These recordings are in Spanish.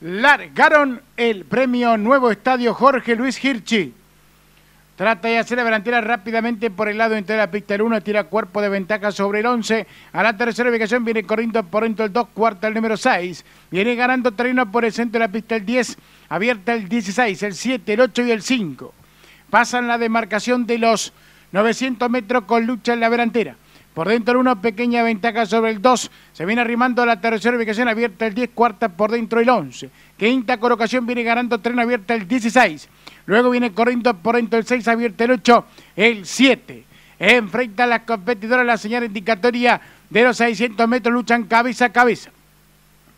largaron el premio Nuevo Estadio Jorge Luis Hirchi. Trata de hacer la delantera rápidamente por el lado entre la pista. El 1 tira cuerpo de ventaja sobre el 11. A la tercera ubicación viene corriendo por dentro el 2, cuarta el número 6. Viene ganando terreno por el centro de la pista el 10. Abierta el 16, el 7, el 8 y el 5. Pasan la demarcación de los 900 metros con lucha en la delantera. Por dentro una pequeña ventaja sobre el 2. Se viene arrimando la tercera ubicación abierta el 10, cuarta por dentro el 11. Quinta colocación viene ganando tren abierta el 16. Luego viene corriendo por dentro el 6, abierta el 8, el 7. Enfrenta a las competidoras la señal indicatoria de los 600 metros, luchan cabeza a cabeza.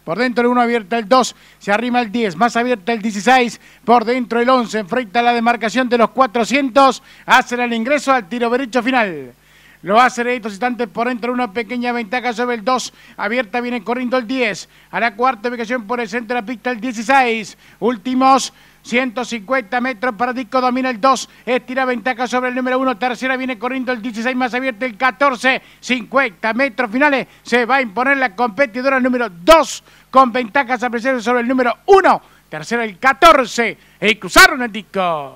Por dentro el 1 abierta el 2, se arrima el 10, más abierta el 16, por dentro el 11, enfrenta la demarcación de los 400, hacen el ingreso al tiro derecho final. Lo hace en estos instantes por dentro, una pequeña ventaja sobre el 2. Abierta viene corriendo el 10. A la cuarta ubicación por el centro de la pista el 16. Últimos 150 metros para Disco, domina el 2, estira ventaja sobre el número 1, tercera viene corriendo el 16, más abierto el 14, 50 metros finales, se va a imponer la competidora número 2, con ventajas apreciadas sobre el número 1, tercera el 14, y cruzaron el Disco.